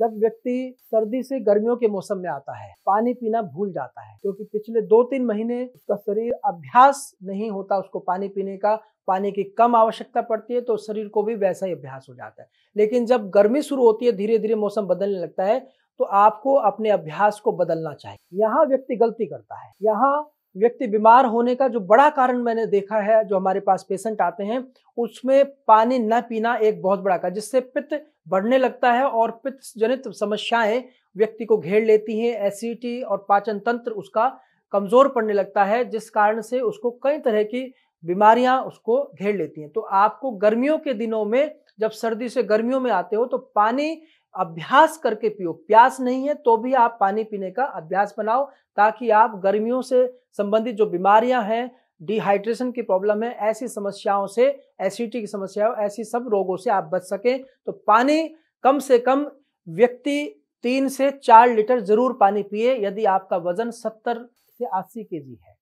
जब व्यक्ति सर्दी से गर्मियों के मौसम में आता है पानी पीना भूल जाता है क्योंकि पिछले दो तीन महीने उसका शरीर अभ्यास नहीं होता उसको पानी पीने का पानी की कम आवश्यकता पड़ती है तो शरीर को भी वैसा ही अभ्यास हो जाता है लेकिन जब गर्मी शुरू होती है धीरे धीरे मौसम बदलने लगता है तो आपको अपने अभ्यास को बदलना चाहिए यहाँ व्यक्ति गलती करता है यहाँ व्यक्ति बीमार होने का जो बड़ा कारण मैंने देखा है जो हमारे पास पेशेंट आते हैं उसमें पानी न पीना एक बहुत बड़ा कारण जिससे पित्त बढ़ने लगता है और पित्त जनित समस्याएं व्यक्ति को घेर लेती हैं एसिडिटी और पाचन तंत्र उसका कमजोर पड़ने लगता है जिस कारण से उसको कई तरह की बीमारियां उसको घेर लेती हैं तो आपको गर्मियों के दिनों में जब सर्दी से गर्मियों में आते हो तो पानी अभ्यास करके पियो प्यास नहीं है तो भी आप पानी पीने का अभ्यास बनाओ ताकि आप गर्मियों से संबंधित जो बीमारियां हैं डिहाइड्रेशन की प्रॉब्लम है ऐसी समस्याओं से एसिडिटी की समस्या ऐसी सब रोगों से आप बच सकें तो पानी कम से कम व्यक्ति तीन से चार लीटर जरूर पानी पिए यदि आपका वजन सत्तर से अस्सी के जी है